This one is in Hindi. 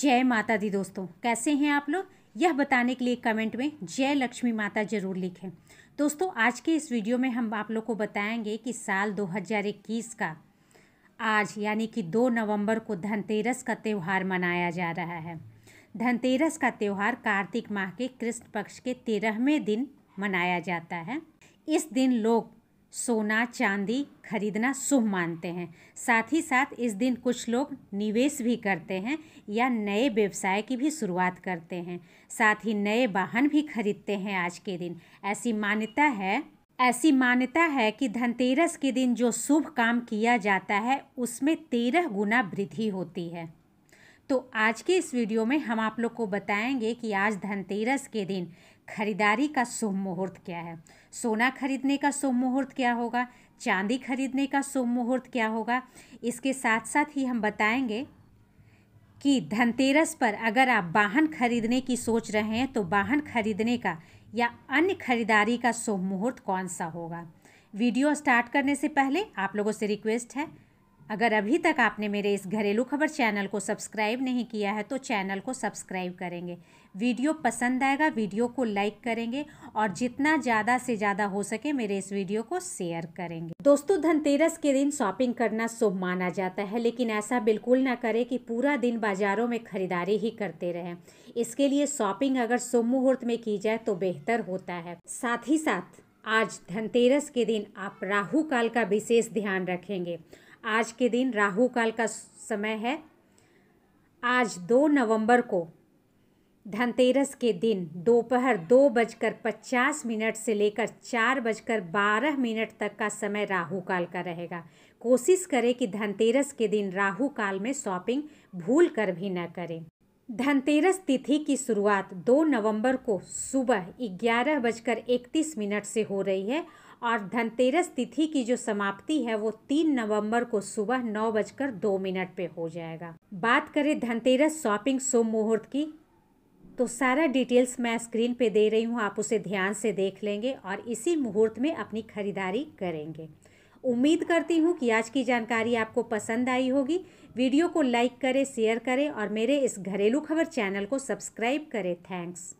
जय माता दी दोस्तों कैसे हैं आप लोग यह बताने के लिए कमेंट में जय लक्ष्मी माता जरूर लिखें दोस्तों आज के इस वीडियो में हम आप लोग को बताएंगे कि साल 2021 का आज यानी कि 2 नवंबर को धनतेरस का त्यौहार मनाया जा रहा है धनतेरस का त्यौहार कार्तिक माह के कृष्ण पक्ष के तेरहवें दिन मनाया जाता है इस दिन लोग सोना चांदी खरीदना शुभ मानते हैं साथ ही साथ इस दिन कुछ लोग निवेश भी करते हैं या नए व्यवसाय की भी शुरुआत करते हैं साथ ही नए वाहन भी खरीदते हैं आज के दिन ऐसी मान्यता है ऐसी मान्यता है कि धनतेरस के दिन जो शुभ काम किया जाता है उसमें तेरह गुना वृद्धि होती है तो आज के इस वीडियो में हम आप लोग को बताएंगे कि आज धनतेरस के दिन खरीदारी का शुभ मुहूर्त क्या है सोना खरीदने का शुभ मुहूर्त क्या होगा चांदी खरीदने का शुभ मुहूर्त क्या होगा इसके साथ साथ ही हम बताएंगे कि धनतेरस पर अगर आप वाहन खरीदने की सोच रहे हैं तो वाहन खरीदने का या अन्य खरीदारी का शुभ मुहूर्त कौन सा होगा वीडियो स्टार्ट करने से पहले आप लोगों से रिक्वेस्ट है अगर अभी तक आपने मेरे इस घरेलू खबर चैनल को सब्सक्राइब नहीं किया है तो चैनल को सब्सक्राइब करेंगे वीडियो पसंद आएगा वीडियो को लाइक करेंगे और जितना ज़्यादा से ज़्यादा हो सके मेरे इस वीडियो को शेयर करेंगे दोस्तों धनतेरस के दिन शॉपिंग करना शुभ माना जाता है लेकिन ऐसा बिल्कुल ना करें कि पूरा दिन बाज़ारों में खरीदारी ही करते रहें इसके लिए शॉपिंग अगर शुभ मुहूर्त में की जाए तो बेहतर होता है साथ ही साथ आज धनतेरस के दिन आप राहु काल का विशेष ध्यान रखेंगे आज के दिन राहु काल का समय है आज दो नवंबर को धनतेरस के दिन दोपहर दो, दो बजकर पचास मिनट से लेकर चार बजकर बारह मिनट तक का समय राहु काल का रहेगा कोशिश करें कि धनतेरस के दिन राहु काल में शॉपिंग भूल कर भी न करें धनतेरस तिथि की शुरुआत 2 नवंबर को सुबह ग्यारह बजकर इकतीस मिनट से हो रही है और धनतेरस तिथि की जो समाप्ति है वो 3 नवंबर को सुबह नौ बजकर दो मिनट पे हो जाएगा बात करें धनतेरस शॉपिंग शो मुहूर्त की तो सारा डिटेल्स मैं स्क्रीन पे दे रही हूँ आप उसे ध्यान से देख लेंगे और इसी मुहूर्त में अपनी खरीदारी करेंगे उम्मीद करती हूँ कि आज की जानकारी आपको पसंद आई होगी वीडियो को लाइक करें शेयर करें और मेरे इस घरेलू खबर चैनल को सब्सक्राइब करें थैंक्स